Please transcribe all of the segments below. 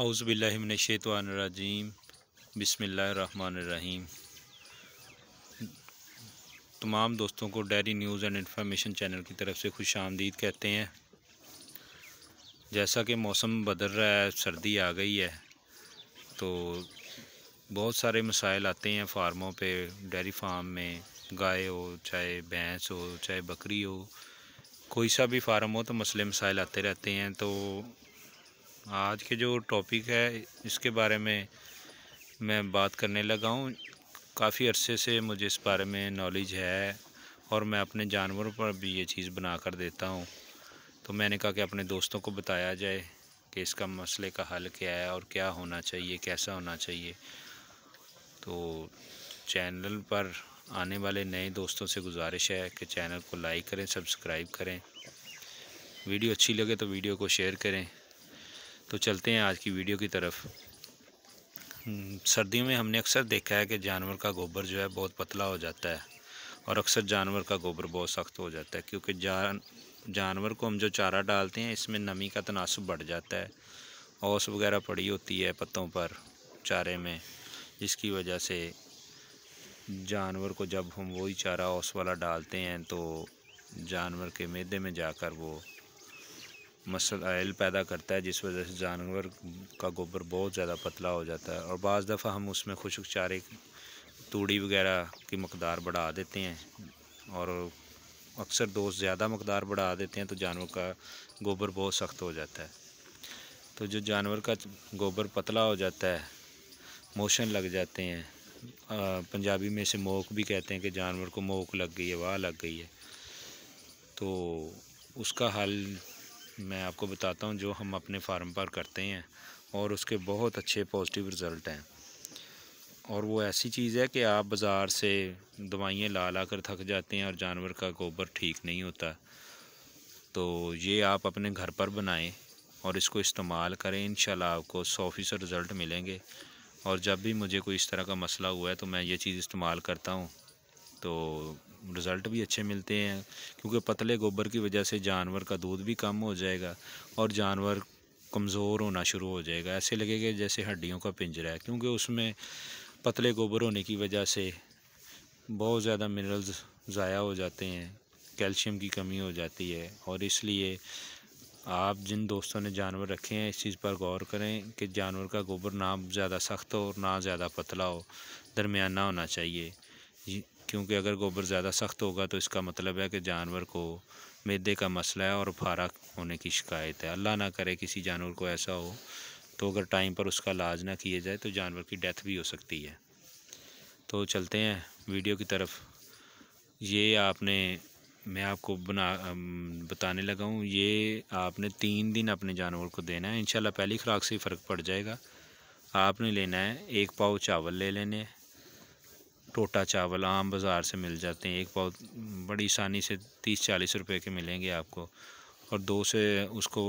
आउज़बिल्लिमिनशैतवानरजीम बसमीम तमाम दोस्तों को dairy news and information channel की तरफ से खुश आमदीद कहते हैं जैसा कि मौसम बदल रहा है सर्दी आ गई है तो बहुत सारे मसाइल आते हैं फार्मों पे डेरी फार्म में गाय हो चाहे भैंस हो चाहे बकरी हो कोई सा भी फार्म हो तो मसले मसाइल आते रहते हैं तो आज के जो टॉपिक है इसके बारे में मैं बात करने लगा हूँ काफ़ी अरसे से मुझे इस बारे में नॉलेज है और मैं अपने जानवरों पर भी ये चीज़ बना कर देता हूँ तो मैंने कहा कि अपने दोस्तों को बताया जाए कि इसका मसले का हल क्या है और क्या होना चाहिए कैसा होना चाहिए तो चैनल पर आने वाले नए दोस्तों से गुजारिश है कि चैनल को लाइक करें सब्सक्राइब करें वीडियो अच्छी लगे तो वीडियो को शेयर करें तो चलते हैं आज की वीडियो की तरफ हम्म, सर्दियों में हमने अक्सर देखा है कि जानवर का गोबर जो है बहुत पतला हो जाता है और अक्सर जानवर का गोबर बहुत सख्त हो जाता है क्योंकि जान जानवर को हम जो चारा डालते हैं इसमें नमी का तनासब बढ़ जाता है औस वगैरह पड़ी होती है पत्तों पर चारे में जिसकी वजह से जानवर को जब हम वही चारा औस वाला डालते हैं तो जानवर के मैदे में जाकर वो मसल आयल पैदा करता है जिस वजह से जानवर का गोबर बहुत ज़्यादा पतला हो जाता है और बज़ दफ़ा हम उसमें खुशक चारे तूड़ी वगैरह की मकदार बढ़ा देते हैं और अक्सर दोस्त ज़्यादा मकदार बढ़ा देते हैं तो जानवर का गोबर बहुत सख्त हो जाता है तो जो जानवर का गोबर पतला हो जाता है मोशन लग जाते हैं पंजाबी में इसे मोक भी कहते हैं कि जानवर को मोक लग गई है वाह लग गई है तो उसका हल मैं आपको बताता हूँ जो हम अपने फार्म पर करते हैं और उसके बहुत अच्छे पॉजिटिव रिज़ल्ट हैं और वो ऐसी चीज़ है कि आप बाज़ार से दवाइयाँ ला ला कर थक जाते हैं और जानवर का गोबर ठीक नहीं होता तो ये आप अपने घर पर बनाएं और इसको इस्तेमाल करें इन आपको सौ फीसद रिज़ल्ट मिलेंगे और जब भी मुझे कोई इस तरह का मसला हुआ है तो मैं ये चीज़ इस्तेमाल करता हूँ तो रिज़ल्ट भी अच्छे मिलते हैं क्योंकि पतले गोबर की वजह से जानवर का दूध भी कम हो जाएगा और जानवर कमज़ोर होना शुरू हो जाएगा ऐसे लगेगा जैसे हड्डियों का पिंजरा है क्योंकि उसमें पतले गोबर होने की वजह से बहुत ज़्यादा मिनरल्स ज़ाया हो जाते हैं कैल्शियम की कमी हो जाती है और इसलिए आप जिन दोस्तों ने जानवर रखे हैं इस चीज़ पर गौर करें कि जानवर का गोबर ना ज़्यादा सख्त हो और ना ज़्यादा पतला हो दरमियाना होना चाहिए क्योंकि अगर गोबर ज़्यादा सख्त होगा तो इसका मतलब है कि जानवर को मैदे का मसला है और फारा होने की शिकायत है अल्लाह ना करे किसी जानवर को ऐसा हो तो अगर टाइम पर उसका इलाज ना किया जाए तो जानवर की डेथ भी हो सकती है तो चलते हैं वीडियो की तरफ ये आपने मैं आपको बना बताने लगा हूँ ये आपने तीन दिन अपने जानवर को देना है इंशाल्लाह पहली खुराक से ही फ़र्क पड़ जाएगा आपने लेना है एक पाव चावल ले लेने हैं टोटा चावल आम बाज़ार से मिल जाते हैं एक बहुत बड़ी आसानी से तीस चालीस रुपए के मिलेंगे आपको और दो से उसको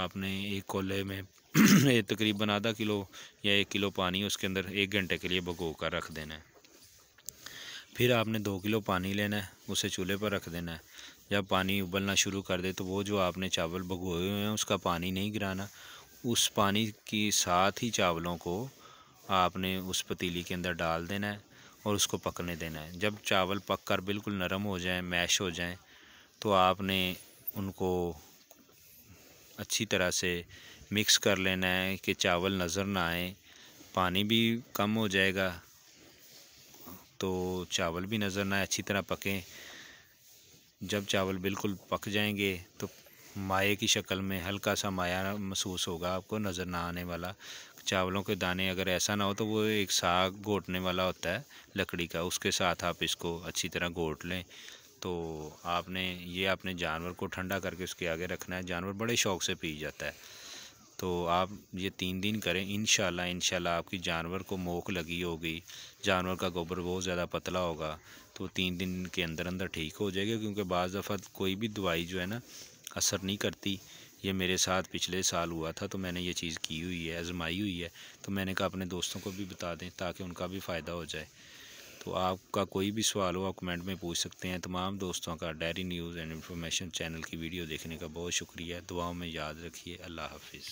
आपने एक कोले में तकरीबन आधा किलो या एक किलो पानी उसके अंदर एक घंटे के लिए भगो कर रख देना है फिर आपने दो किलो पानी लेना है उसे चूल्हे पर रख देना है जब पानी उबलना शुरू कर दे तो वो जो आपने चावल भगोए हुए हैं उसका पानी नहीं गिराना उस पानी के साथ ही चावलों को आपने उस पतीली के अंदर डाल देना है और उसको पकने देना है जब चावल पक कर बिल्कुल नरम हो जाए मैश हो जाए तो आपने उनको अच्छी तरह से मिक्स कर लेना है कि चावल नज़र ना आए पानी भी कम हो जाएगा तो चावल भी नज़र ना आए अच्छी तरह पकें जब चावल बिल्कुल पक जाएंगे तो माए की शक्ल में हल्का सा माया महसूस होगा आपको नज़र ना आने वाला चावलों के दाने अगर ऐसा ना हो तो वो एक साग घोटने वाला होता है लकड़ी का उसके साथ आप इसको अच्छी तरह घोट लें तो आपने ये आपने जानवर को ठंडा करके उसके आगे रखना है जानवर बड़े शौक से पी जाता है तो आप ये तीन दिन करें इन शाला आपकी जानवर को मोक लगी होगी जानवर का गोबर बहुत ज़्यादा पतला होगा तो तीन दिन के अंदर अंदर ठीक हो जाएगा क्योंकि बाज दफ़ा कोई भी दवाई जो है ना असर नहीं करती ये मेरे साथ पिछले साल हुआ था तो मैंने ये चीज़ की हुई है आजमाई हुई है तो मैंने कहा अपने दोस्तों को भी बता दें ताकि उनका भी फ़ायदा हो जाए तो आपका कोई भी सवाल हो आप कमेंट में पूछ सकते हैं तमाम दोस्तों का diary news and information channel की वीडियो देखने का बहुत शुक्रिया दुआओं में याद रखिए अल्लाह हाफिज़